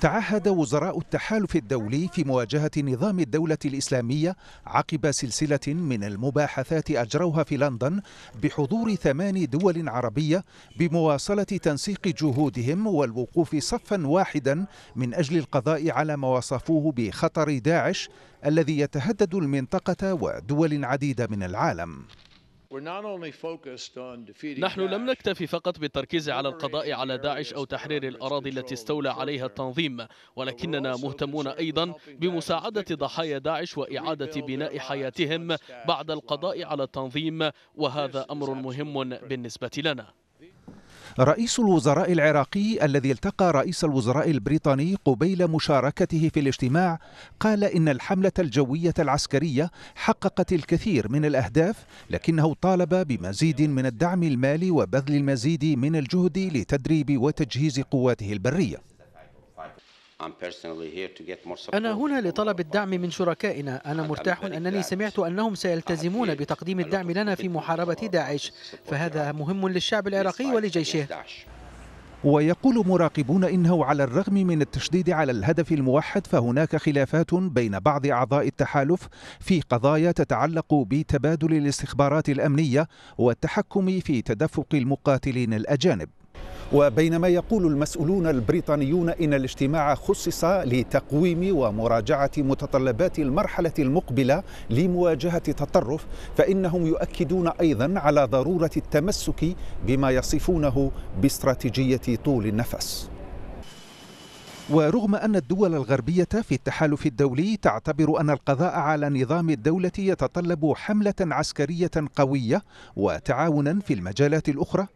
تعهد وزراء التحالف الدولي في مواجهة نظام الدولة الإسلامية عقب سلسلة من المباحثات أجروها في لندن بحضور ثمان دول عربية بمواصلة تنسيق جهودهم والوقوف صفا واحدا من أجل القضاء على ما وصفوه بخطر داعش الذي يتهدد المنطقة ودول عديدة من العالم نحن لم نكتفي فقط بالتركيز على القضاء على داعش أو تحرير الأراضي التي استولى عليها التنظيم ولكننا مهتمون أيضا بمساعدة ضحايا داعش وإعادة بناء حياتهم بعد القضاء على التنظيم وهذا أمر مهم بالنسبة لنا رئيس الوزراء العراقي الذي التقى رئيس الوزراء البريطاني قبيل مشاركته في الاجتماع قال إن الحملة الجوية العسكرية حققت الكثير من الأهداف لكنه طالب بمزيد من الدعم المالي وبذل المزيد من الجهد لتدريب وتجهيز قواته البريه أنا هنا لطلب الدعم من شركائنا أنا مرتاح أنني سمعت أنهم سيلتزمون بتقديم الدعم لنا في محاربة داعش فهذا مهم للشعب العراقي ولجيشه ويقول مراقبون انه على الرغم من التشديد على الهدف الموحد فهناك خلافات بين بعض اعضاء التحالف في قضايا تتعلق بتبادل الاستخبارات الامنيه والتحكم في تدفق المقاتلين الاجانب وبينما يقول المسؤولون البريطانيون ان الاجتماع خصص لتقويم ومراجعه متطلبات المرحله المقبله لمواجهه التطرف فانهم يؤكدون ايضا على ضروره التمسك بما يصفونه باستراتيجيه طول النفس ورغم أن الدول الغربية في التحالف الدولي تعتبر أن القضاء على نظام الدولة يتطلب حملة عسكرية قوية وتعاونا في المجالات الأخرى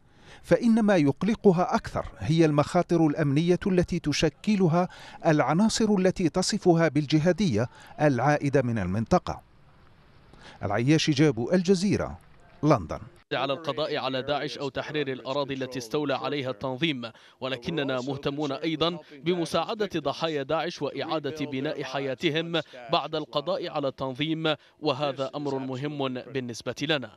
فإن ما يقلقها أكثر هي المخاطر الأمنية التي تشكلها العناصر التي تصفها بالجهادية العائدة من المنطقة العياش جابو الجزيرة لندن على القضاء على داعش أو تحرير الأراضي التي استولى عليها التنظيم ولكننا مهتمون أيضا بمساعدة ضحايا داعش وإعادة بناء حياتهم بعد القضاء على التنظيم وهذا أمر مهم بالنسبة لنا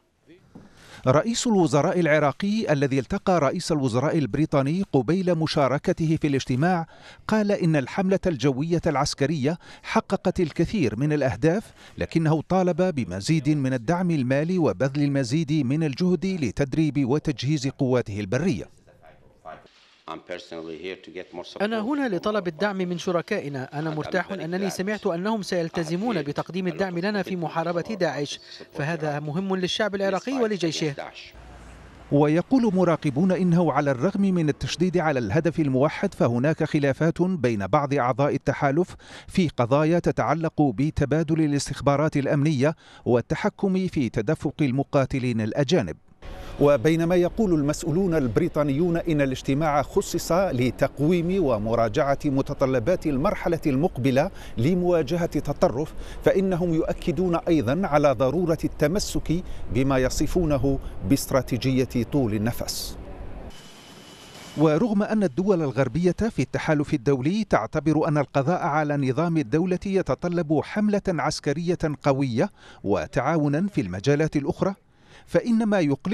رئيس الوزراء العراقي الذي التقى رئيس الوزراء البريطاني قبيل مشاركته في الاجتماع قال ان الحمله الجويه العسكريه حققت الكثير من الاهداف لكنه طالب بمزيد من الدعم المالي وبذل المزيد من الجهد لتدريب وتجهيز قواته البريه أنا هنا لطلب الدعم من شركائنا أنا مرتاح أنني يعني. سمعت أنهم سيلتزمون بتقديم الدعم لنا في محاربة داعش فهذا مهم للشعب العراقي ولجيشه ويقول مراقبون انه على الرغم من التشديد على الهدف الموحد فهناك خلافات بين بعض اعضاء التحالف في قضايا تتعلق بتبادل الاستخبارات الامنيه والتحكم في تدفق المقاتلين الاجانب وبينما يقول المسؤولون البريطانيون إن الاجتماع خصص لتقويم ومراجعة متطلبات المرحلة المقبلة لمواجهة التطرف فإنهم يؤكدون أيضا على ضرورة التمسك بما يصفونه باستراتيجية طول النفس ورغم أن الدول الغربية في التحالف الدولي تعتبر أن القضاء على نظام الدولة يتطلب حملة عسكرية قوية وتعاونا في المجالات الأخرى فإن ما يقلق